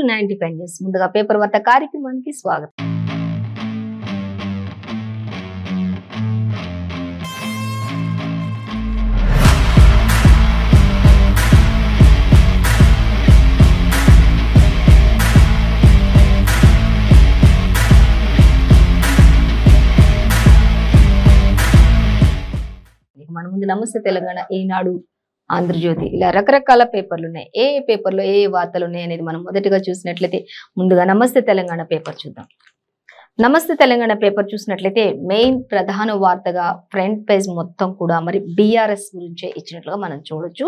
to ninety five news ముందుగా paper వార్త కార్యక్రమానికి స్వాగతం మన ముందు నమస్తే తెలంగాణ ఈనాడు ఆంధ్రజ్యోతి ఇలా రకరకాల పేపర్లు ఉన్నాయి ఏ ఏ పేపర్లో ఏ ఏ వార్తలు ఉన్నాయి అనేది మనం మొదటిగా చూసినట్లయితే ముందుగా నమస్తే తెలంగాణ పేపర్ చూద్దాం నమస్తే తెలంగాణ పేపర్ చూసినట్లయితే మెయిన్ ప్రధాన వార్తగా ఫ్రంట్ పేజ్ మొత్తం కూడా మరి బీఆర్ఎస్ గురించే ఇచ్చినట్లుగా మనం చూడొచ్చు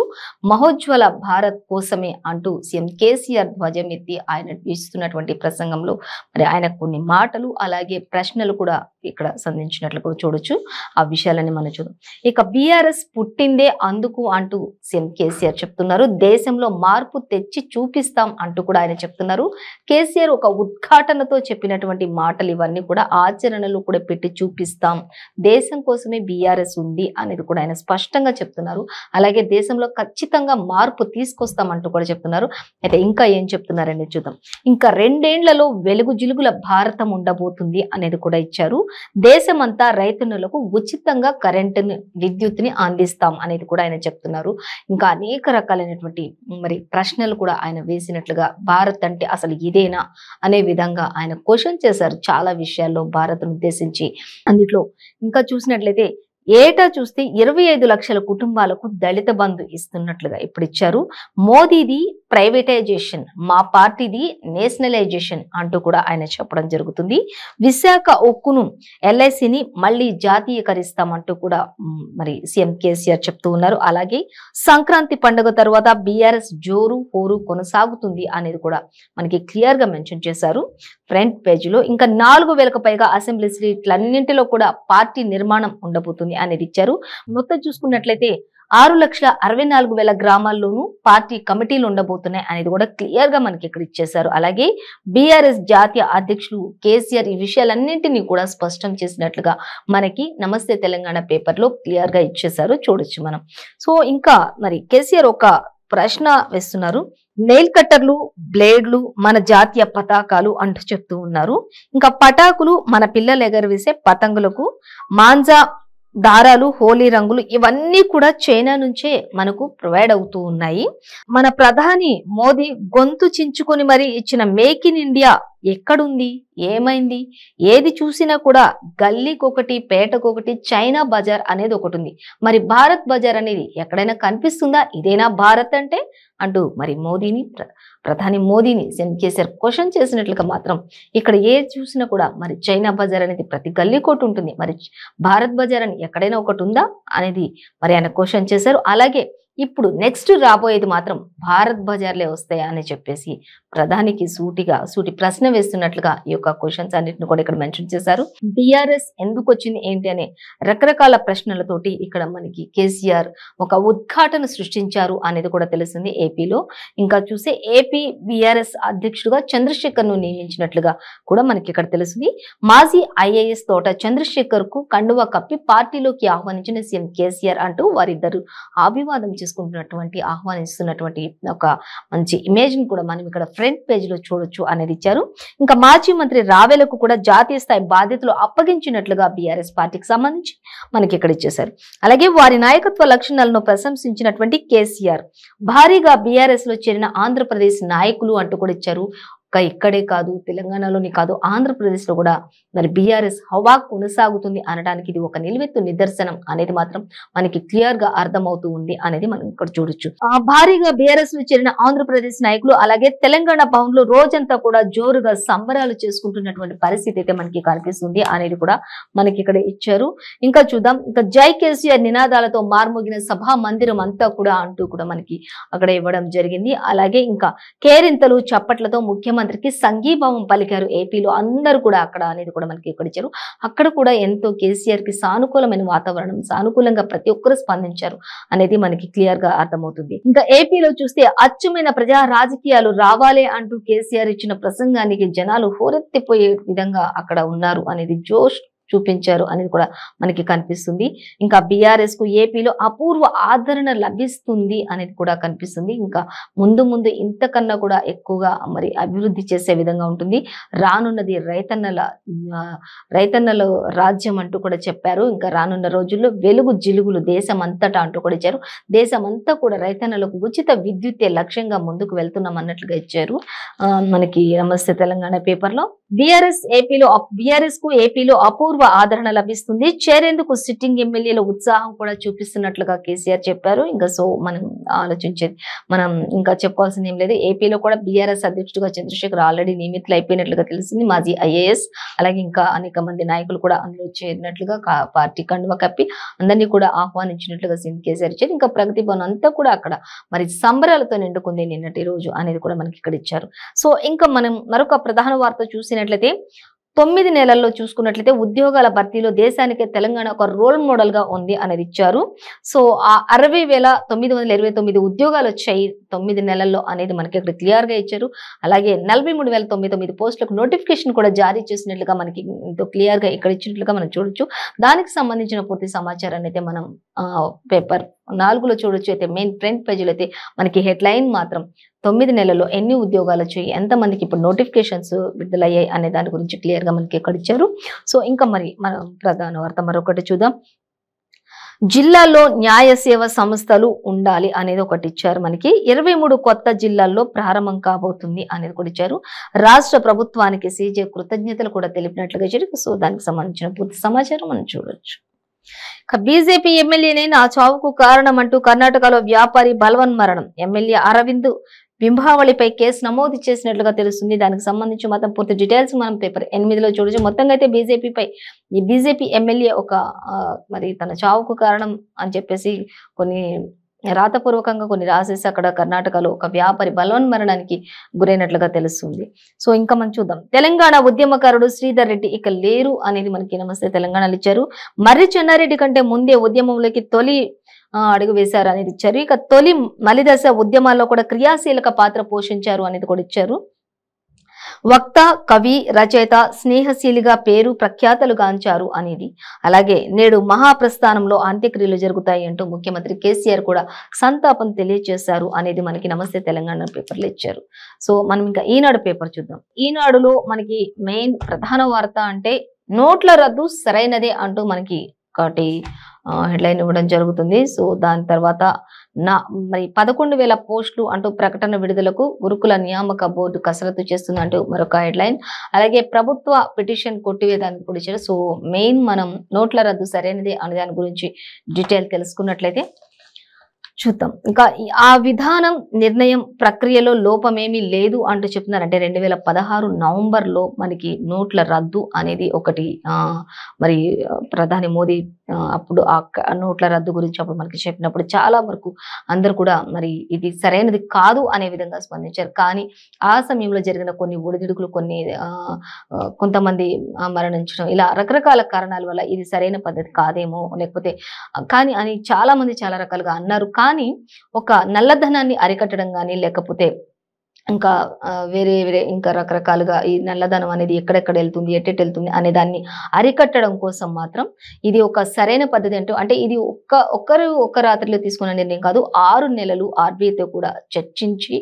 మహోజ్వల భారత్ కోసమే అంటూ సీఎం కేసీఆర్ ధ్వజం ఎత్తి ఆయన ఇస్తున్నటువంటి ప్రసంగంలో మరి ఆయన కొన్ని మాటలు అలాగే ప్రశ్నలు కూడా ఇక్కడ సంధించినట్లు చూడొచ్చు ఆ విషయాలని మనం చూద్దాం ఇక బీఆర్ఎస్ పుట్టిందే అందుకు అంటూ సీఎం కేసీఆర్ చెప్తున్నారు దేశంలో మార్పు తెచ్చి చూపిస్తాం అంటూ కూడా ఆయన చెప్తున్నారు కేసీఆర్ ఒక ఉద్ఘాటనతో చెప్పినటువంటి మాటలు పథకాలు ఇవన్నీ కూడా ఆచరణలు కూడా పెట్టి చూపిస్తాం దేశం కోసమే బీఆర్ఎస్ ఉంది అనేది కూడా ఆయన స్పష్టంగా చెప్తున్నారు అలాగే దేశంలో ఖచ్చితంగా మార్పు తీసుకొస్తామంటూ కూడా చెప్తున్నారు అయితే ఇంకా ఏం చెప్తున్నారని చూద్దాం ఇంకా రెండేండ్లలో వెలుగు జిలుగుల భారతం ఉండబోతుంది అనేది కూడా ఇచ్చారు దేశమంతా రైతులకు ఉచితంగా కరెంటుని విద్యుత్ని అందిస్తాం అనేది కూడా ఆయన చెప్తున్నారు ఇంకా అనేక రకాలైనటువంటి మరి ప్రశ్నలు కూడా ఆయన వేసినట్లుగా భారత్ అంటే అసలు ఇదేనా అనే విధంగా ఆయన క్వశ్చన్ చేశారు చాలా చాలా విషయాల్లో భారత్ ఉద్దేశించి అందులో ఇంకా చూసినట్లయితే ఏటా చూస్తే ఇరవై ఐదు లక్షల కుటుంబాలకు దళిత బంధు ఇస్తున్నట్లుగా ఇప్పుడు ఇచ్చారు మోదీది ప్రైవేటైజేషన్ మా పార్టీది నేషనలైజేషన్ అంటూ కూడా ఆయన చెప్పడం జరుగుతుంది విశాఖ ఉక్కును ఎల్ఐసిని మళ్ళీ జాతీయకరిస్తామంటూ కూడా మరి సీఎం కేసీఆర్ చెప్తూ ఉన్నారు అలాగే సంక్రాంతి పండుగ తర్వాత బీఆర్ఎస్ జోరు హోరు కొనసాగుతుంది అనేది కూడా మనకి క్లియర్ గా మెన్షన్ చేశారు ఫ్రంట్ పేజీలో ఇంకా నాలుగు వేలకు పైగా అసెంబ్లీ సీట్లన్నింటిలో కూడా పార్టీ నిర్మాణం ఉండబోతుంది అనేది ఇచ్చారు మొత్తం చూసుకున్నట్లయితే ఆరు లక్షల అరవై నాలుగు వేల గ్రామాల్లోనూ పార్టీ కమిటీలు ఉండబోతున్నాయి అనేది కూడా క్లియర్ గా మనకి ఇక్కడ ఇచ్చేశారు అలాగే బీఆర్ఎస్ జాతీయ అధ్యక్షులు కేసీఆర్ ఈ విషయాలన్నింటినీ కూడా స్పష్టం చేసినట్లుగా మనకి నమస్తే తెలంగాణ పేపర్ లో క్లియర్ గా ఇచ్చేశారు చూడొచ్చు మనం సో ఇంకా మరి కేసీఆర్ ఒక ప్రశ్న వేస్తున్నారు నెయిల్ కట్టర్లు బ్లేడ్లు మన జాతీయ పతాకాలు అంటూ చెప్తూ ఉన్నారు ఇంకా పటాకులు మన పిల్లలు ఎగరవేసే పతంగులకు మాంజా దారాలు హోలీ రంగులు ఇవన్నీ కూడా చైనా నుంచే మనకు ప్రొవైడ్ అవుతూ ఉన్నాయి మన ప్రధాని మోదీ గొంతు చించుకొని మరీ ఇచ్చిన మేక్ ఇన్ ఇండియా ఎక్కడుంది ఏమైంది ఏది చూసినా కూడా గల్లీకొకటి పేటకొకటి చైనా బజార్ అనేది ఒకటి ఉంది మరి భారత్ బజార్ అనేది ఎక్కడైనా కనిపిస్తుందా ఇదేనా భారత్ అంటే అంటూ మరి మోదీని ప్రధాని మోదీని సెండ్ చేశారు క్వశ్చన్ చేసినట్లుగా మాత్రం ఇక్కడ ఏ చూసినా కూడా మరి చైనా బజార్ అనేది ప్రతి గల్లీ కోటి ఉంటుంది మరి భారత్ బజార్ అని ఎక్కడైనా ఒకటి ఉందా అనేది మరి ఆయన క్వశ్చన్ చేశారు అలాగే ఇప్పుడు నెక్స్ట్ రాబోయేది మాత్రం భారత్ బజార్లే వస్తాయా అని చెప్పేసి ప్రధానికి సూటిగా సూటి ప్రశ్న వేస్తున్నట్లుగా ఈ యొక్క క్వశ్చన్స్ అన్నింటిని కూడా ఇక్కడ మెన్షన్ చేశారు బీఆర్ఎస్ ఎందుకు వచ్చింది ఏంటి అనే రకరకాల ప్రశ్నలతోటి ఇక్కడ మనకి కేసీఆర్ ఒక ఉద్ఘాటన సృష్టించారు అనేది కూడా తెలిసింది ఏపీలో ఇంకా చూస్తే ఏపీ బీఆర్ఎస్ అధ్యక్షుడుగా చంద్రశేఖర్ ను నియమించినట్లుగా కూడా మనకి ఇక్కడ తెలిసింది మాజీ ఐఏఎస్ తోట చంద్రశేఖర్ కు కండువా కప్పి పార్టీలోకి ఆహ్వానించిన సీఎం కేసీఆర్ అంటూ వారిద్దరు అభివాదం చేసుకుంటున్నటువంటి ఆహ్వానిస్తున్నటువంటి ఒక మంచి ఇమేజ్ని కూడా మనం ఇక్కడ ఫ్రంట్ పేజ్లో చూడొచ్చు అనేది ఇచ్చారు ఇంకా మాజీ మంత్రి రావేలకు కూడా జాతీయ స్థాయి బాధ్యతలు అప్పగించినట్లుగా బీఆర్ఎస్ పార్టీకి సంబంధించి మనకి ఇక్కడ ఇచ్చేశారు అలాగే వారి నాయకత్వ లక్షణాలను ప్రశంసించినటువంటి కేసీఆర్ భారీగా బీఆర్ఎస్ లో చేరిన ఆంధ్రప్రదేశ్ నాయకులు అంటూ కూడా ఇచ్చారు ఇంకా ఇక్కడే కాదు తెలంగాణలోని కాదు ఆంధ్రప్రదేశ్లో కూడా మరి బీఆర్ఎస్ హవా కొనసాగుతుంది అనడానికి ఇది ఒక నిలువెత్తు నిదర్శనం అనేది మాత్రం మనకి క్లియర్ గా అర్థమవుతూ ఉంది అనేది మనం ఇక్కడ చూడొచ్చు భారీగా బీఆర్ఎస్ లో చేరిన ఆంధ్రప్రదేశ్ నాయకులు అలాగే తెలంగాణ భవన్ లో రోజంతా కూడా జోరుగా సంబరాలు చేసుకుంటున్నటువంటి పరిస్థితి అయితే మనకి కనిపిస్తుంది అనేది కూడా మనకి ఇక్కడ ఇచ్చారు ఇంకా చూద్దాం ఇంకా జై కేసీఆర్ నినాదాలతో మార్మోగిన సభా మందిరం అంతా కూడా అంటూ కూడా మనకి అక్కడ ఇవ్వడం జరిగింది అలాగే ఇంకా కేరింతలు చప్పట్లతో ముఖ్యమంత్రి ముఖ్యమంత్రికి సంఘీభావం పలికారు ఏపీలో అందరూ కూడా అక్కడ అనేది కూడా మనకి ఇక్కడ ఇచ్చారు అక్కడ కూడా ఎంతో కేసీఆర్కి సానుకూలమైన వాతావరణం సానుకూలంగా ప్రతి ఒక్కరు స్పందించారు అనేది మనకి క్లియర్ గా అర్థమవుతుంది ఇంకా ఏపీలో చూస్తే అచ్చుమైన ప్రజా రాజకీయాలు రావాలే అంటూ కేసీఆర్ ఇచ్చిన ప్రసంగానికి జనాలు హోరెత్తిపోయే విధంగా అక్కడ ఉన్నారు అనేది జోష్ చూపించారు అనేది కూడా మనకి కనిపిస్తుంది ఇంకా బీఆర్ఎస్ కు ఏపీలో అపూర్వ ఆదరణ లభిస్తుంది అనేది కూడా కనిపిస్తుంది ఇంకా ముందు ముందు ఇంతకన్నా కూడా ఎక్కువగా మరి అభివృద్ధి చేసే విధంగా ఉంటుంది రానున్నది రైతన్నల రైతన్నల రాజ్యం అంటూ కూడా చెప్పారు ఇంకా రానున్న రోజుల్లో వెలుగు జిలుగులు దేశం అంతటా అంటూ కూడా ఇచ్చారు దేశం అంతా కూడా రైతన్నలకు ఉచిత విద్యుత్తే లక్ష్యంగా ముందుకు వెళ్తున్నాం అన్నట్లుగా ఇచ్చారు మనకి నమస్తే తెలంగాణ పేపర్లో బీఆర్ఎస్ ఏపీలో బీఆర్ఎస్ కు ఏపీలో అపూర్వ ఎక్కువ ఆదరణ లభిస్తుంది చేరేందుకు సిట్టింగ్ ఎమ్మెల్యేలు ఉత్సాహం కూడా చూపిస్తున్నట్లుగా కేసీఆర్ చెప్పారు ఇంకా సో మనం ఆలోచించేది మనం ఇంకా చెప్పుకోవాల్సింది ఏం లేదు ఏపీలో కూడా బీఆర్ఎస్ అధ్యక్షుడుగా చంద్రశేఖర్ ఆల్రెడీ నియమితులు అయిపోయినట్లుగా తెలుస్తుంది మాజీ ఐఏఎస్ అలాగే ఇంకా అనేక మంది నాయకులు కూడా అందులో చేరినట్లుగా పార్టీ కండువ కప్పి అందరినీ కూడా ఆహ్వానించినట్లుగా సీఎం కేసీఆర్ ఇచ్చారు ఇంకా ప్రగతి భవన్ అంతా కూడా అక్కడ మరి సంబరాలతో నిండుకుంది నిన్నటి రోజు అనేది కూడా మనకి ఇక్కడ ఇచ్చారు సో ఇంకా మనం మరొక ప్రధాన వార్త చూసినట్లయితే తొమ్మిది నెలల్లో చూసుకున్నట్లయితే ఉద్యోగాల భర్తీలో దేశానికే తెలంగాణ ఒక రోల్ మోడల్గా ఉంది అనేది ఇచ్చారు సో ఆ అరవై వేల తొమ్మిది వందల ఇరవై తొమ్మిది ఉద్యోగాలు వచ్చాయి తొమ్మిది నెలల్లో అనేది మనకి ఇక్కడ క్లియర్గా ఇచ్చారు అలాగే నలభై మూడు వేల తొమ్మిది తొమ్మిది పోస్టులకు నోటిఫికేషన్ కూడా జారీ చేసినట్లుగా మనకి క్లియర్గా ఇక్కడ ఇచ్చినట్లుగా మనం చూడొచ్చు దానికి సంబంధించిన పూర్తి సమాచారాన్ని అయితే మనం పేపర్ నాలుగులో చూడొచ్చు అయితే మెయిన్ ఫ్రంట్ పేజీలో అయితే మనకి హెడ్లైన్ మాత్రం తొమ్మిది నెలల్లో ఎన్ని ఉద్యోగాలు వచ్చాయి ఎంతమందికి ఇప్పుడు నోటిఫికేషన్స్ విడుదలయ్యాయి అనే దాని గురించి క్లియర్గా మనకి ఇక్కడ ఇచ్చారు సో ఇంకా మరి మనం ప్రధాన వార్త మరొకటి చూద్దాం జిల్లాలో న్యాయ సేవ సంస్థలు ఉండాలి అనేది ఒకటి ఇచ్చారు మనకి ఇరవై మూడు కొత్త జిల్లాల్లో ప్రారంభం కాబోతుంది అనేది కూడా ఇచ్చారు రాష్ట్ర ప్రభుత్వానికి సీజే కృతజ్ఞతలు కూడా తెలిపినట్లుగా జరిగి సో దానికి సంబంధించిన పూర్తి సమాచారం మనం చూడొచ్చు బీజేపీ ఎమ్మెల్యేనైనా చావుకు కారణమంటూ కర్ణాటకలో వ్యాపారి బలవన్ మరణం ఎమ్మెల్యే అరవింద్ బింభావళిపై కేసు నమోదు చేసినట్లుగా తెలుస్తుంది దానికి సంబంధించి మొత్తం పూర్తి డీటెయిల్స్ మనం పేపర్ ఎనిమిదిలో చూడొచ్చు మొత్తంగా అయితే బీజేపీపై ఈ బీజేపీ ఎమ్మెల్యే ఒక మరి తన చావుకు కారణం అని చెప్పేసి కొన్ని రాతపూర్వకంగా కొన్ని రాసేసి అక్కడ కర్ణాటకలో ఒక వ్యాపారి బలవన్మరణానికి గురైనట్లుగా తెలుస్తుంది సో ఇంకా మనం చూద్దాం తెలంగాణ ఉద్యమకారుడు శ్రీధర్ రెడ్డి ఇక లేరు అనేది మనకి నమస్తే తెలంగాణలో ఇచ్చారు మర్రి చెన్నారెడ్డి కంటే ముందే ఉద్యమంలోకి తొలి అడుగు వేశారు అనేది ఇచ్చారు ఇక తొలి మలిదశ ఉద్యమాల్లో కూడా క్రియాశీలక పాత్ర పోషించారు అనేది కూడా ఇచ్చారు వక్త కవి రచయిత స్నేహశీలిగా పేరు ప్రఖ్యాతలు గాంచారు అనేది అలాగే నేడు మహాప్రస్థానంలో అంత్యక్రియలు జరుగుతాయి అంటూ ముఖ్యమంత్రి కేసీఆర్ కూడా సంతాపం తెలియజేశారు అనేది మనకి నమస్తే తెలంగాణ పేపర్లు ఇచ్చారు సో మనం ఇంకా ఈనాడు పేపర్ చూద్దాం ఈనాడులో మనకి మెయిన్ ప్రధాన వార్త అంటే నోట్ల రద్దు సరైనదే అంటూ మనకి ఒకటి హెడ్లైన్ ఇవ్వడం జరుగుతుంది సో దాని తర్వాత నా మరి పదకొండు వేల పోస్టులు అంటూ ప్రకటన విడుదలకు గురుకుల నియామక బోర్డు కసరత్తు చేస్తుందంటూ మరొక హెడ్లైన్ అలాగే ప్రభుత్వ పిటిషన్ కొట్టివేదానికి కూడా ఇచ్చారు సో మెయిన్ మనం నోట్ల రద్దు సరైనది అనే దాని గురించి డీటెయిల్ తెలుసుకున్నట్లయితే చూద్దాం ఇంకా ఆ విధానం నిర్ణయం ప్రక్రియలో లోపమేమీ లేదు అంటూ చెప్తున్నారు అంటే రెండు వేల పదహారు నవంబర్లో మనకి నోట్ల రద్దు అనేది ఒకటి మరి ప్రధాని మోదీ అప్పుడు ఆ నోట్ల రద్దు గురించి అప్పుడు మనకి చెప్పినప్పుడు చాలా వరకు అందరు కూడా మరి ఇది సరైనది కాదు అనే విధంగా స్పందించారు కానీ ఆ సమయంలో జరిగిన కొన్ని ఒడిదుడుకులు కొన్ని కొంతమంది మరణించడం ఇలా రకరకాల కారణాల వల్ల ఇది సరైన పద్ధతి కాదేమో లేకపోతే కానీ అని చాలామంది చాలా రకాలుగా అన్నారు కానీ కానీ ఒక నల్లధనాన్ని అరికట్టడం కానీ లేకపోతే ఇంకా వేరే వేరే ఇంకా రకరకాలుగా ఈ నల్లధనం అనేది ఎక్కడెక్కడ వెళ్తుంది ఎట్టెట్ వెళ్తుంది అనే దాన్ని అరికట్టడం కోసం మాత్రం ఇది ఒక సరైన పద్ధతి అంటూ అంటే ఇది ఒక్క ఒక్కరు ఒక్క రాత్రిలో తీసుకున్న నిర్ణయం కాదు ఆరు నెలలు ఆర్బీఐతో కూడా చర్చించి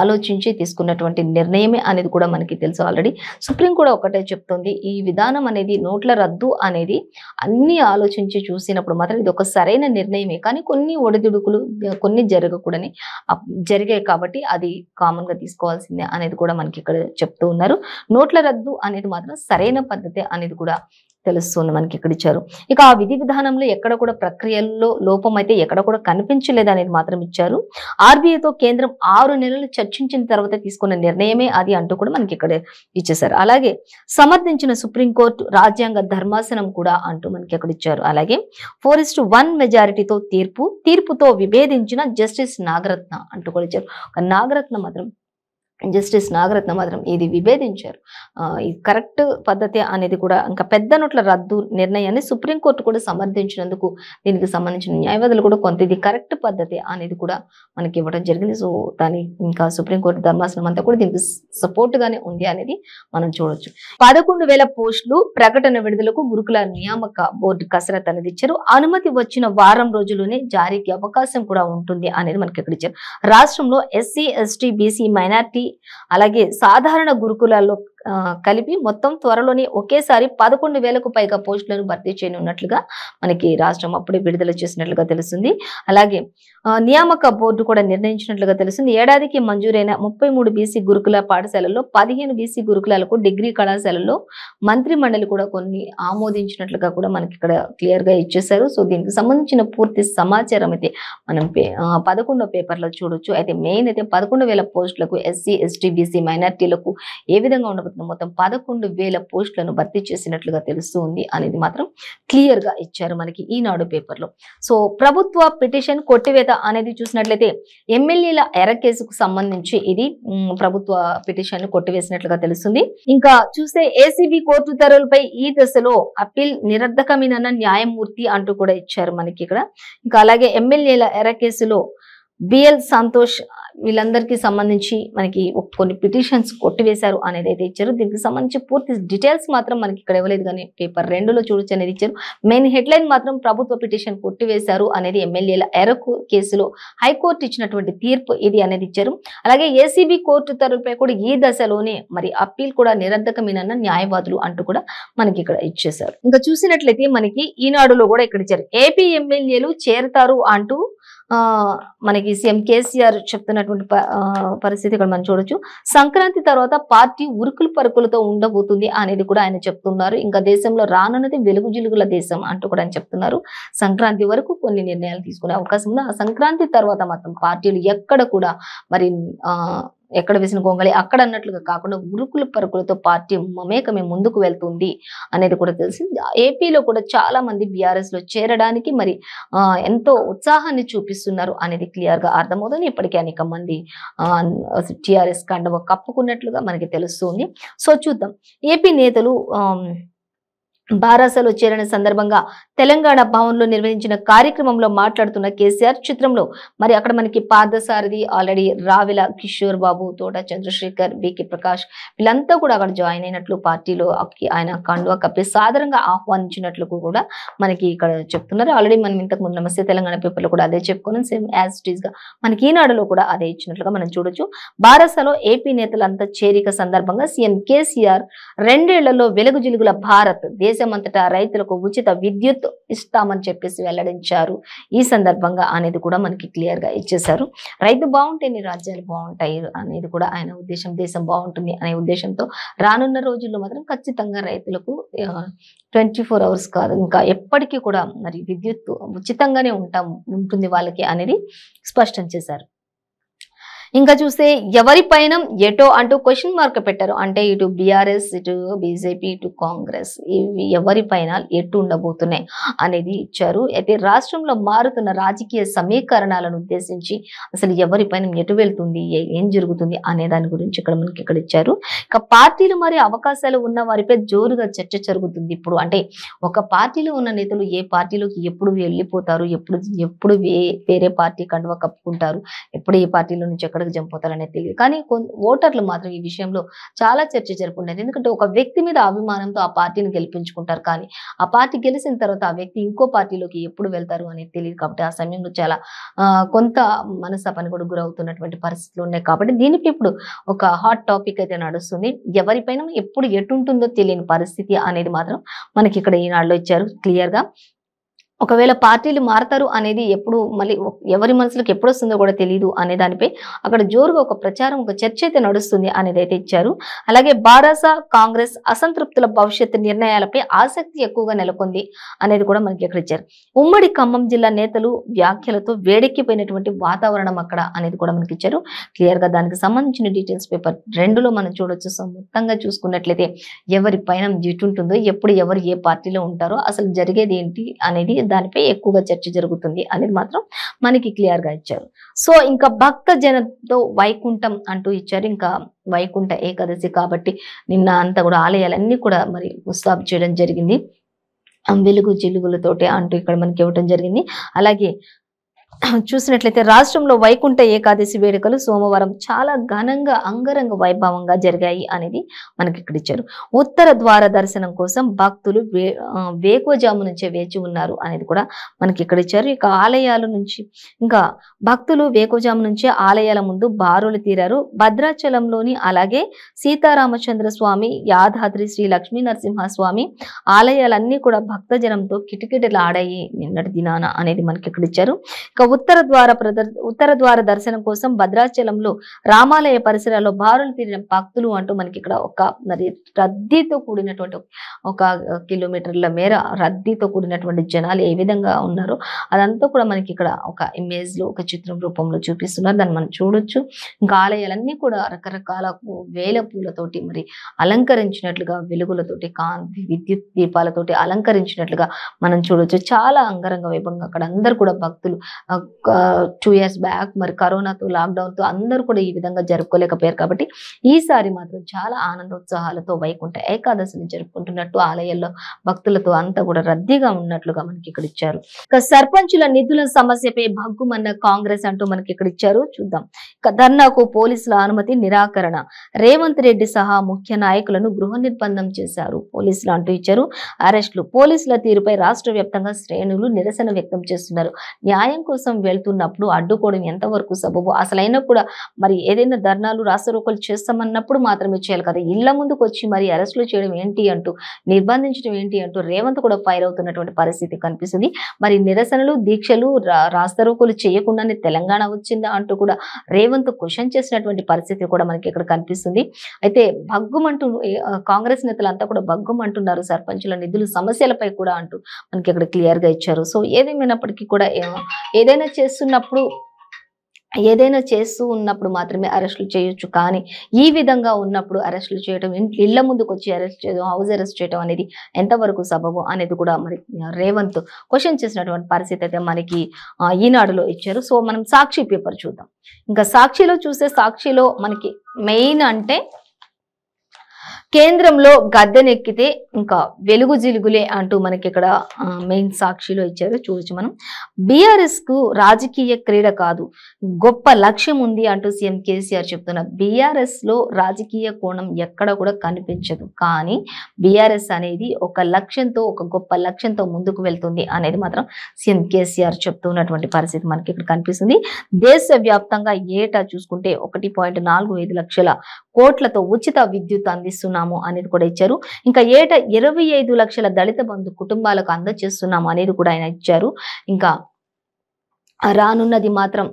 ఆలోచించి తీసుకున్నటువంటి నిర్ణయమే అనేది కూడా మనకి తెలుసు ఆల్రెడీ సుప్రీం కూడా ఒకటే చెప్తుంది ఈ విధానం అనేది నోట్ల రద్దు అనేది అన్ని ఆలోచించి చూసినప్పుడు మాత్రం ఇది ఒక సరైన నిర్ణయమే కానీ కొన్ని ఒడిదుడుకులు కొన్ని జరగకూడని జరిగాయి కాబట్టి అది కామన్గా తీసుకోవాల్సిందే అనేది కూడా మనకి ఇక్కడ చెప్తూ ఉన్నారు నోట్ల రద్దు అనేది మాత్రం సరైన పద్ధతి అనేది కూడా తెలుస్తుంది మనకి ఇక్కడ ఇచ్చారు ఇక ఆ విధి విధానంలో ఎక్కడ కూడా ప్రక్రియల్లో లోపం అయితే ఎక్కడ కూడా కనిపించలేదు అనేది మాత్రం ఇచ్చారు ఆర్బీఐతో కేంద్రం ఆరు నెలలు చర్చించిన తర్వాత తీసుకున్న నిర్ణయమే అది అంటూ కూడా మనకి ఇక్కడ ఇచ్చేశారు అలాగే సమర్థించిన సుప్రీంకోర్టు రాజ్యాంగ ధర్మాసనం కూడా అంటూ మనకి ఇక్కడ ఇచ్చారు అలాగే ఫోర్ ఇస్ వన్ మెజారిటీతో తీర్పు తీర్పుతో విభేదించిన జస్టిస్ నాగరత్న అంటూ కూడా ఇచ్చారు నాగరత్న మాత్రం జస్టిస్ నాగరత్న మాత్రం ఇది విభేదించారు కరెక్ట్ పద్ధతి అనేది కూడా ఇంకా పెద్ద నోట్ల రద్దు నిర్ణయాన్ని సుప్రీంకోర్టు కూడా సమర్థించినందుకు దీనికి సంబంధించిన న్యాయవాదులు కూడా కొంత ఇది కరెక్ట్ పద్ధతి అనేది కూడా మనకి ఇవ్వడం జరిగింది సో దాని ఇంకా సుప్రీంకోర్టు ధర్మాసనం అంతా కూడా దీనికి సపోర్ట్గానే ఉంది అనేది మనం చూడొచ్చు పదకొండు వేల పోస్టులు ప్రకటన విడుదలకు గురుకుల నియామక బోర్డు కసరత్ అనేది ఇచ్చారు అనుమతి వచ్చిన వారం రోజుల్లోనే జారీకి అవకాశం కూడా ఉంటుంది అనేది మనకి ఇక్కడ ఇచ్చారు రాష్ట్రంలో ఎస్సీ ఎస్టీ బీసీ మైనార్టీ అలాగే సాధారణ గురుకులాల్లో కలిపి మొత్తం త్వరలోనే ఒకేసారి పదకొండు వేలకు పైగా పోస్టులను భర్తీ చేయనున్నట్లుగా మనకి రాష్ట్రం అప్పుడే విడుదల చేసినట్లుగా తెలుస్తుంది అలాగే నియామక బోర్డు కూడా నిర్ణయించినట్లుగా తెలుస్తుంది ఏడాదికి మంజూరైన ముప్పై మూడు బీసీ గురుకుల పాఠశాలల్లో పదిహేను బీసీ గురుకులాలకు డిగ్రీ కళాశాలల్లో మంత్రి మండలి కూడా కొన్ని ఆమోదించినట్లుగా కూడా మనకి ఇక్కడ క్లియర్ గా ఇచ్చేశారు సో దీనికి సంబంధించిన పూర్తి సమాచారం అయితే మనం పదకొండో పేపర్లో చూడొచ్చు అయితే మెయిన్ అయితే పదకొండు వేల పోస్టులకు ఎస్సీ ఎస్టీ బీసీ మైనార్టీలకు ఏ విధంగా ఉండబోతుంది పోస్టులను మొత్తం పదకొండు వేల పోస్టులను భర్తీ చేసినట్లుగా తెలుస్తూ ఉంది అనేది మాత్రం క్లియర్ గా ఇచ్చారు మనకి ఈనాడు పేపర్లో సో ప్రభుత్వ పిటిషన్ కొట్టివేత అనేది చూసినట్లయితే ఎమ్మెల్యేల ఎర కేసుకు సంబంధించి ఇది ప్రభుత్వ పిటిషన్ కొట్టివేసినట్లుగా తెలుస్తుంది ఇంకా చూస్తే ఏసీబీ కోర్టు ఉత్తర్వులపై ఈ దశలో అప్పీల్ నిరర్ధకమేనన్న న్యాయమూర్తి అంటూ కూడా ఇచ్చారు మనకి ఇక్కడ ఇంకా అలాగే ఎమ్మెల్యేల ఎర కేసులో బిఎల్ సంతోష్ వీళ్ళందరికీ సంబంధించి మనకి కొన్ని పిటిషన్స్ కొట్టివేశారు అనేది అయితే ఇచ్చారు దీనికి సంబంధించి పూర్తి డీటెయిల్స్ మాత్రం మనకి ఇక్కడ ఇవ్వలేదు కానీ పేపర్ రెండులో చూడొచ్చు అనేది ఇచ్చారు మెయిన్ హెడ్లైన్ మాత్రం ప్రభుత్వ పిటిషన్ కొట్టివేశారు అనేది ఎమ్మెల్యేల ఎరకు కేసులో హైకోర్టు ఇచ్చినటువంటి తీర్పు ఇది అనేది ఇచ్చారు అలాగే ఏసీబీ కోర్టు తరపుపై కూడా ఈ దశలోనే మరి అప్పీల్ కూడా నిరర్ధకమేనన్న న్యాయవాదులు అంటూ కూడా మనకి ఇక్కడ ఇచ్చేశారు ఇంకా చూసినట్లయితే మనకి ఈనాడులో కూడా ఇక్కడ ఇచ్చారు ఏపీ ఎమ్మెల్యేలు చేరతారు అంటూ మనకి సీఎం కేసీఆర్ చెప్తున్నటువంటి పరిస్థితి ఇక్కడ మనం చూడొచ్చు సంక్రాంతి తర్వాత పార్టీ ఉరుకులు పరుకులతో ఉండబోతుంది అనేది కూడా ఆయన చెప్తున్నారు ఇంకా దేశంలో రానున్నది వెలుగు జిలుగుల దేశం అంటూ కూడా ఆయన చెప్తున్నారు సంక్రాంతి వరకు కొన్ని నిర్ణయాలు తీసుకునే అవకాశం ఉంది ఆ సంక్రాంతి తర్వాత మాత్రం పార్టీలు ఎక్కడ కూడా మరి ఎక్కడ వేసిన గొంగళి అక్కడ అన్నట్లుగా కాకుండా ఉరుకుల పరుకులతో పార్టీ మమేకమే ముందుకు వెళ్తుంది అనేది కూడా తెలిసింది ఏపీలో కూడా చాలా మంది బీఆర్ఎస్ లో చేరడానికి మరి ఎంతో ఉత్సాహాన్ని చూపిస్తున్నారు అనేది క్లియర్ గా అర్థమవుతుంది ఇప్పటికే అనేక మంది టిఆర్ఎస్ కండవ కప్పుకున్నట్లుగా మనకి తెలుస్తుంది సో చూద్దాం ఏపీ నేతలు బారాసలు చేరిన సందర్భంగా తెలంగాణ భవన్లో నిర్వహించిన కార్యక్రమంలో మాట్లాడుతున్న కేసీఆర్ చిత్రంలో మరి అక్కడ మనకి పార్థసారథి ఆల్రెడీ రావిల కిషోర్ బాబు తోట చంద్రశేఖర్ బికి ప్రకాష్ వీళ్ళంతా కూడా అక్కడ జాయిన్ అయినట్లు పార్టీలో ఆయన కండువా కప్పి సాధారణంగా ఆహ్వానించినట్లు కూడా మనకి ఇక్కడ చెప్తున్నారు ఆల్రెడీ మనం ఇంతకు ముందు నమస్తే తెలంగాణ పేపర్లో కూడా అదే చెప్పుకున్నాం సేమ్ యాజ్ ఇట్ గా మనకి ఈనాడులో కూడా అదే ఇచ్చినట్లుగా మనం చూడొచ్చు బారాసలో ఏపీ నేతలంతా చేరిక సందర్భంగా సీఎం కేసీఆర్ రెండేళ్లలో వెలుగు జిలుగుల భారత్ దేశ దేశమంతటా రైతులకు ఉచిత విద్యుత్ ఇస్తామని చెప్పేసి వెల్లడించారు ఈ సందర్భంగా అనేది కూడా మనకి క్లియర్ గా ఇచ్చేశారు రైతు బాగుంటేనే రాజ్యాలు బాగుంటాయి అనేది కూడా ఆయన ఉద్దేశం దేశం బాగుంటుంది అనే ఉద్దేశంతో రానున్న రోజుల్లో మాత్రం ఖచ్చితంగా రైతులకు ట్వంటీ ఫోర్ అవర్స్ కాదు ఇంకా ఎప్పటికీ కూడా మరి విద్యుత్ ఉచితంగానే ఉంటాం ఉంటుంది వాళ్ళకి అనేది స్పష్టం చేశారు ఇంకా చూస్తే ఎవరి పైన ఎటో అంటూ క్వశ్చన్ మార్క్ పెట్టారు అంటే ఇటు బీఆర్ఎస్ ఇటు బీజేపీ ఇటు కాంగ్రెస్ ఇవి ఎవరి పైన ఎటు ఉండబోతున్నాయి అనేది ఇచ్చారు అయితే రాష్ట్రంలో మారుతున్న రాజకీయ సమీకరణాలను ఉద్దేశించి అసలు ఎవరిపైన ఎటు వెళ్తుంది ఏం జరుగుతుంది అనే దాని గురించి ఇక్కడ మనకి ఇక్కడ ఇచ్చారు ఇక పార్టీలు మరియు అవకాశాలు ఉన్న వారిపై జోరుగా చర్చ జరుగుతుంది ఇప్పుడు అంటే ఒక పార్టీలో ఉన్న నేతలు ఏ పార్టీలోకి ఎప్పుడు వెళ్ళిపోతారు ఎప్పుడు ఎప్పుడు వేరే పార్టీ కండువా కప్పుకుంటారు ఎప్పుడు ఏ పార్టీలో నుంచి ఎక్కడికి జంప్ తెలియదు కానీ ఓటర్లు మాత్రం ఈ విషయంలో చాలా చర్చ జరుపుకుంటారు ఎందుకంటే ఒక వ్యక్తి మీద అభిమానంతో ఆ పార్టీని గెలిపించుకుంటారు కానీ ఆ పార్టీ గెలిచిన తర్వాత ఆ వ్యక్తి ఇంకో పార్టీలోకి ఎప్పుడు వెళ్తారు అనేది తెలియదు కాబట్టి ఆ సమయంలో చాలా కొంత పని కూడా గురవుతున్నటువంటి పరిస్థితులు ఉన్నాయి కాబట్టి దీనికి ఇప్పుడు ఒక హాట్ టాపిక్ అయితే నడుస్తుంది ఎవరిపైన ఎప్పుడు ఎటుంటుందో తెలియని పరిస్థితి అనేది మాత్రం మనకి ఇక్కడ ఈనాడులో ఇచ్చారు క్లియర్గా ఒకవేళ పార్టీలు మారతారు అనేది ఎప్పుడు మళ్ళీ ఎవరి మనసులకు ఎప్పుడు వస్తుందో కూడా తెలియదు అనే దానిపై అక్కడ జోరుగా ఒక ప్రచారం ఒక చర్చ అయితే నడుస్తుంది అనేది అయితే ఇచ్చారు అలాగే బారాసా కాంగ్రెస్ అసంతృప్తుల భవిష్యత్తు నిర్ణయాలపై ఆసక్తి ఎక్కువగా నెలకొంది అనేది కూడా మనకి ఇక్కడ ఇచ్చారు ఉమ్మడి ఖమ్మం జిల్లా నేతలు వ్యాఖ్యలతో వేడెక్కిపోయినటువంటి వాతావరణం అక్కడ అనేది కూడా మనకి ఇచ్చారు క్లియర్ గా దానికి సంబంధించిన డీటెయిల్స్ పేపర్ రెండులో మనం చూడొచ్చు సో మొత్తంగా చూసుకున్నట్లయితే ఎవరి పైన జిట్టుంటుందో ఎప్పుడు ఎవరు ఏ పార్టీలో ఉంటారో అసలు జరిగేది ఏంటి అనేది దానిపై ఎక్కువగా చర్చ జరుగుతుంది అనేది మాత్రం మనకి క్లియర్ గా ఇచ్చారు సో ఇంకా భక్త జనంతో వైకుంఠం అంటూ ఇచ్చారు ఇంకా వైకుంఠ ఏకాదశి కాబట్టి నిన్న అంతా కూడా ఆలయాలన్నీ కూడా మరి ముస్తాబ్ చేయడం జరిగింది వెలుగు చిలుగులతోటి అంటూ ఇక్కడ మనకి ఇవ్వడం జరిగింది అలాగే చూసినట్లయితే రాష్ట్రంలో వైకుంఠ ఏకాదశి వేడుకలు సోమవారం చాలా ఘనంగా అంగరంగ వైభవంగా జరిగాయి అనేది మనకి ఇక్కడ ఇచ్చారు ఉత్తర ద్వార దర్శనం కోసం భక్తులు వే నుంచే వేచి ఉన్నారు అనేది కూడా మనకి ఇక్కడ ఇచ్చారు ఇక ఆలయాల నుంచి ఇంకా భక్తులు వేకువజాము నుంచే ఆలయాల ముందు బారులు తీరారు భద్రాచలంలోని అలాగే సీతారామచంద్ర స్వామి యాదాద్రి శ్రీ లక్ష్మీ నరసింహస్వామి ఆలయాలన్నీ కూడా భక్తజనంతో కిటకిటలాడాయి నిన్నటి దినాన అనేది మనకి ఇక్కడ ఇచ్చారు ఇక ఉత్తర ద్వార ఉత్తర ద్వార దర్శనం కోసం భద్రాచలంలో రామాలయ పరిసరాల్లో భారులు తీరిన భక్తులు అంటూ మనకి ఇక్కడ ఒక మరి రద్దీతో కూడినటువంటి ఒక కిలోమీటర్ల మేర రద్దీతో కూడినటువంటి జనాలు ఏ విధంగా ఉన్నారో అదంతా కూడా మనకి ఇక్కడ ఒక ఇమేజ్ లో ఒక చిత్రం రూపంలో చూపిస్తున్నారు దాన్ని మనం చూడొచ్చు గాలయాలన్నీ కూడా రకరకాల వేల పూలతోటి మరి అలంకరించినట్లుగా వెలుగులతోటి కాంతి విద్యుత్ దీపాలతోటి అలంకరించినట్లుగా మనం చూడొచ్చు చాలా అంగరంగ వైభవంగా అక్కడ అందరు కూడా భక్తులు టూ ఇయర్స్ బ్యాక్ మరి కరోనాతో లాక్డౌన్తో అందరూ కూడా ఈ విధంగా జరుపుకోలేకపోయారు కాబట్టి ఈసారి మాత్రం చాలా ఆనందోత్సాహాలతో వైకుంఠ ఏకాదశిని జరుపుకుంటున్నట్టు ఆలయాల్లో భక్తులతో అంతా కూడా రద్దీగా ఉన్నట్లుగా మనకి ఇక్కడ ఇచ్చారు ఇక సర్పంచుల నిధుల సమస్యపై భగ్గుమన్న కాంగ్రెస్ అంటూ మనకి ఇక్కడ ఇచ్చారు చూద్దాం ఇక ధర్నాకు పోలీసుల అనుమతి నిరాకరణ రేవంత్ రెడ్డి సహా ముఖ్య నాయకులను గృహ నిర్బంధం చేశారు పోలీసులు అంటూ ఇచ్చారు అరెస్టులు పోలీసుల తీరుపై రాష్ట్ర వ్యాప్తంగా శ్రేణులు నిరసన వ్యక్తం చేస్తున్నారు న్యాయం కోసం కోసం వెళ్తున్నప్పుడు అడ్డుకోవడం ఎంతవరకు సబబు అసలైనా కూడా మరి ఏదైనా ధర్నాలు రాసరూకలు చేస్తామన్నప్పుడు మాత్రమే చేయాలి కదా ఇళ్ల ముందుకు వచ్చి మరి అరెస్టులు చేయడం ఏంటి అంటూ నిర్బంధించడం ఏంటి అంటూ రేవంత్ కూడా ఫైర్ అవుతున్నటువంటి పరిస్థితి కనిపిస్తుంది మరి నిరసనలు దీక్షలు రాస్తారోకులు చేయకుండానే తెలంగాణ వచ్చిందా అంటూ కూడా రేవంత్ క్వశ్చన్ చేసినటువంటి పరిస్థితి కూడా మనకి ఇక్కడ కనిపిస్తుంది అయితే భగ్గుమంటూ కాంగ్రెస్ నేతలంతా కూడా భగ్గుమంటున్నారు సర్పంచుల నిధులు సమస్యలపై కూడా అంటూ మనకి ఇక్కడ క్లియర్గా ఇచ్చారు సో ఏదేమైనప్పటికీ కూడా ఏదైనా ఏదైనా చేస్తున్నప్పుడు ఏదైనా చేస్తూ ఉన్నప్పుడు మాత్రమే అరెస్టులు చేయొచ్చు కానీ ఈ విధంగా ఉన్నప్పుడు అరెస్టులు చేయడం ఇళ్ల ముందుకు వచ్చి అరెస్ట్ చేయడం హౌస్ అరెస్ట్ చేయడం అనేది ఎంతవరకు సబబు అనేది కూడా మరి రేవంత్ క్వశ్చన్ చేసినటువంటి పరిస్థితి అయితే మనకి ఈనాడులో ఇచ్చారు సో మనం సాక్షి పేపర్ చూద్దాం ఇంకా సాక్షిలో చూస్తే సాక్షిలో మనకి మెయిన్ అంటే కేంద్రంలో గద్దెనెక్కితే ఇంకా వెలుగు జిలుగులే అంటూ మనకి ఇక్కడ మెయిన్ సాక్షిలో ఇచ్చారు చూడొచ్చు మనం బీఆర్ఎస్ కు రాజకీయ క్రీడ కాదు గొప్ప లక్ష్యం ఉంది అంటూ సీఎం కేసీఆర్ చెప్తున్నారు బీఆర్ఎస్ లో రాజకీయ కోణం ఎక్కడ కూడా కనిపించదు కానీ బీఆర్ఎస్ అనేది ఒక లక్ష్యంతో ఒక గొప్ప లక్ష్యంతో ముందుకు వెళ్తుంది అనేది మాత్రం సీఎం కేసీఆర్ చెప్తున్నటువంటి పరిస్థితి మనకి ఇక్కడ కనిపిస్తుంది వ్యాప్తంగా ఏటా చూసుకుంటే ఒకటి లక్షల కోట్లతో ఉచిత విద్యుత్ అందిస్తున్నారు అందజేస్తున్నాము అనేది కూడా ఇచ్చారు ఇంకా ఏటా ఇరవై లక్షల దళిత బంధు కుటుంబాలకు అందజేస్తున్నాము అనేది కూడా ఆయన ఇచ్చారు ఇంకా రానున్నది మాత్రం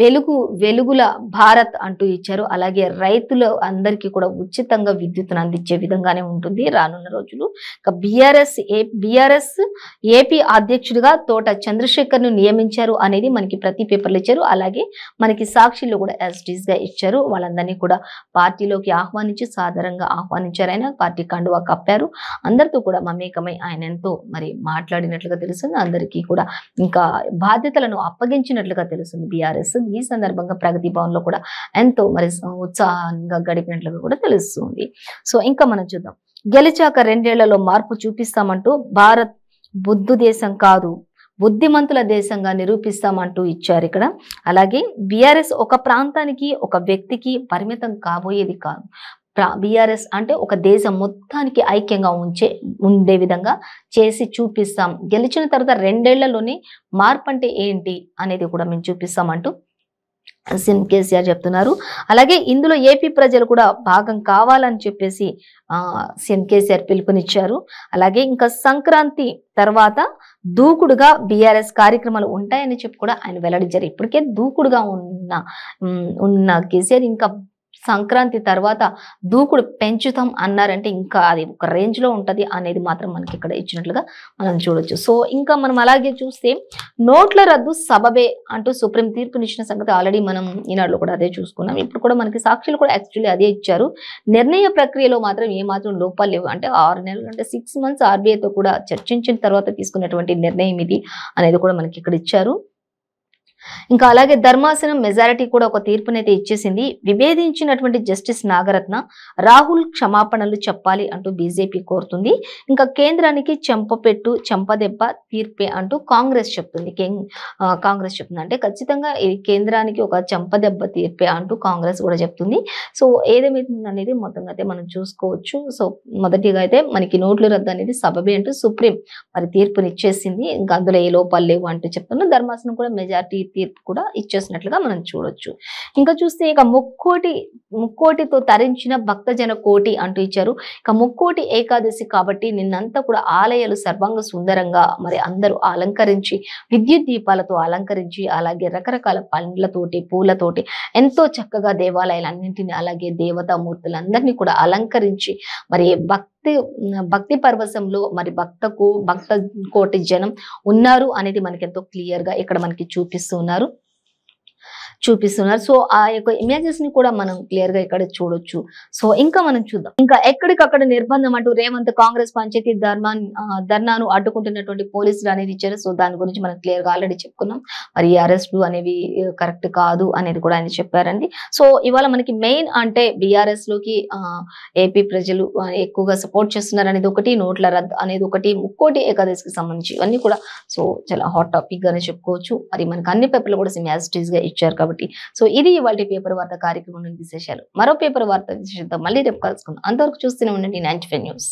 వెలుగు వెలుగుల భారత్ అంటూ ఇచ్చారు అలాగే రైతులు అందరికీ కూడా ఉచితంగా విద్యుత్ను అందించే విధంగానే ఉంటుంది రానున్న రోజులు బీఆర్ఎస్ ఏ బీఆర్ఎస్ ఏపీ అధ్యక్షుడిగా తోట చంద్రశేఖర్ను నియమించారు అనేది మనకి ప్రతి పేపర్లు ఇచ్చారు అలాగే మనకి సాక్షిలు కూడా గా ఇచ్చారు వాళ్ళందరినీ కూడా పార్టీలోకి ఆహ్వానించి సాధారణంగా ఆహ్వానించారు ఆయన పార్టీ కండువా కప్పారు అందరితో కూడా మమేకమై ఆయన ఎంతో మరి మాట్లాడినట్లుగా తెలుస్తుంది అందరికీ కూడా ఇంకా బాధ్యత నేతలను అప్పగించినట్లుగా తెలుస్తుంది బీఆర్ఎస్ ఈ సందర్భంగా ప్రగతి లో కూడా ఎంతో మరి ఉత్సాహంగా గడిపినట్లుగా కూడా తెలుస్తుంది సో ఇంకా మనం చూద్దాం గెలిచాక రెండేళ్లలో మార్పు చూపిస్తామంటూ భారత్ బుద్ధు దేశం కాదు బుద్ధిమంతుల దేశంగా నిరూపిస్తామంటూ ఇచ్చారు ఇక్కడ అలాగే బీఆర్ఎస్ ఒక ప్రాంతానికి ఒక వ్యక్తికి పరిమితం కాబోయేది కాదు బీఆర్ఎస్ అంటే ఒక దేశం మొత్తానికి ఐక్యంగా ఉంచే ఉండే విధంగా చేసి చూపిస్తాం గెలిచిన తర్వాత రెండేళ్లలోని మార్పు అంటే ఏంటి అనేది కూడా మేము చూపిస్తామంటూ సిఎం కేసీఆర్ చెప్తున్నారు అలాగే ఇందులో ఏపీ ప్రజలు కూడా భాగం కావాలని చెప్పేసి సిఎం కేసీఆర్ పిలుపునిచ్చారు అలాగే ఇంకా సంక్రాంతి తర్వాత దూకుడుగా బీఆర్ఎస్ కార్యక్రమాలు ఉంటాయని చెప్పి కూడా ఆయన వెల్లడించారు ఇప్పటికే దూకుడుగా ఉన్న ఉన్న కేసీఆర్ ఇంకా సంక్రాంతి తర్వాత దూకుడు పెంచుతాం అన్నారంటే ఇంకా అది ఒక రేంజ్లో ఉంటుంది అనేది మాత్రం మనకి ఇక్కడ ఇచ్చినట్లుగా మనం చూడొచ్చు సో ఇంకా మనం అలాగే చూస్తే నోట్ల రద్దు సబబే అంటూ సుప్రీం ఇచ్చిన సంగతి ఆల్రెడీ మనం ఈనాడులో కూడా అదే చూసుకున్నాం ఇప్పుడు కూడా మనకి సాక్షులు కూడా యాక్చువల్లీ అదే ఇచ్చారు నిర్ణయ ప్రక్రియలో మాత్రం ఏమాత్రం లోపాలు లేవు అంటే ఆరు నెలలు అంటే సిక్స్ మంత్స్ ఆర్బీఐతో కూడా చర్చించిన తర్వాత తీసుకున్నటువంటి నిర్ణయం ఇది అనేది కూడా మనకి ఇక్కడ ఇచ్చారు ఇంకా అలాగే ధర్మాసనం మెజారిటీ కూడా ఒక తీర్పునైతే ఇచ్చేసింది విభేదించినటువంటి జస్టిస్ నాగరత్న రాహుల్ క్షమాపణలు చెప్పాలి అంటూ బీజేపీ కోరుతుంది ఇంకా కేంద్రానికి చెంపపెట్టు చెంపదెబ్బ తీర్పే అంటూ కాంగ్రెస్ చెప్తుంది కాంగ్రెస్ చెప్తుంది అంటే ఖచ్చితంగా ఇది కేంద్రానికి ఒక చెంపదెబ్బ తీర్పే అంటూ కాంగ్రెస్ కూడా చెప్తుంది సో ఏదేమైతుంది అనేది మొత్తంగా అయితే మనం చూసుకోవచ్చు సో మొదటిగా అయితే మనకి నోట్లు రద్దు అనేది సబబే అంటూ సుప్రీం మరి తీర్పునిచ్చేసింది ఇంకా అందులో ఏ లోపాలు లేవు అంటూ చెప్తున్నారు ధర్మాసనం కూడా మెజార్టీ తీర్పు కూడా ఇచ్చేసినట్లుగా మనం చూడొచ్చు ఇంకా చూస్తే ఇక ముక్కోటి ముక్కోటితో తరించిన భక్తజన కోటి అంటూ ఇచ్చారు ఇక ముక్కోటి ఏకాదశి కాబట్టి నిన్నంతా కూడా ఆలయాలు సర్వంగ సుందరంగా మరి అందరూ అలంకరించి విద్యుత్ దీపాలతో అలంకరించి అలాగే రకరకాల పండ్లతోటి పూలతోటి ఎంతో చక్కగా దేవాలయాలన్నింటినీ అలాగే దేవతామూర్తులందరినీ కూడా అలంకరించి మరి భక్తి భక్తి భక్తి పర్వశంలో మరి భక్తకు భక్త కోటి జనం ఉన్నారు అనేది మనకి ఎంతో క్లియర్గా ఇక్కడ మనకి చూపిస్తున్నారు చూపిస్తున్నారు సో ఆ యొక్క ఇమేజెస్ ని కూడా మనం క్లియర్ గా ఇక్కడ చూడొచ్చు సో ఇంకా మనం చూద్దాం ఇంకా ఎక్కడికక్కడ నిర్బంధం అంటూ రేవంత్ కాంగ్రెస్ పంచాయతీ ధర్మా ధర్నాను అడ్డుకుంటున్నటువంటి పోలీసులు అనేది ఇచ్చారు సో దాని గురించి మనం క్లియర్ గా ఆల్రెడీ చెప్పుకున్నాం మరి అరెస్టులు అనేవి కరెక్ట్ కాదు అనేది కూడా ఆయన చెప్పారండి సో ఇవాళ మనకి మెయిన్ అంటే బీఆర్ఎస్ లోకి ఏపీ ప్రజలు ఎక్కువగా సపోర్ట్ చేస్తున్నారు అనేది ఒకటి నోట్ల రద్దు అనేది ఒకటి ముక్కోటి ఏకాదశికి సంబంధించి ఇవన్నీ కూడా సో చాలా హాట్ టాపిక్ గానే చెప్పుకోవచ్చు మరి మనకు అన్ని పేపర్లు కూడా సిమ్ యాజిటీస్ గా ఇచ్చారు కాబట్టి సో ఇది ఇవాళ పేపర్ వార్త కార్యక్రమం విశేషాలు మరో పేపర్ వార్త విశేషంతో మళ్ళీ రేపు కలుసుకుందాం అంతవరకు చూస్తూనే ఉండండి నైన్టీ న్యూస్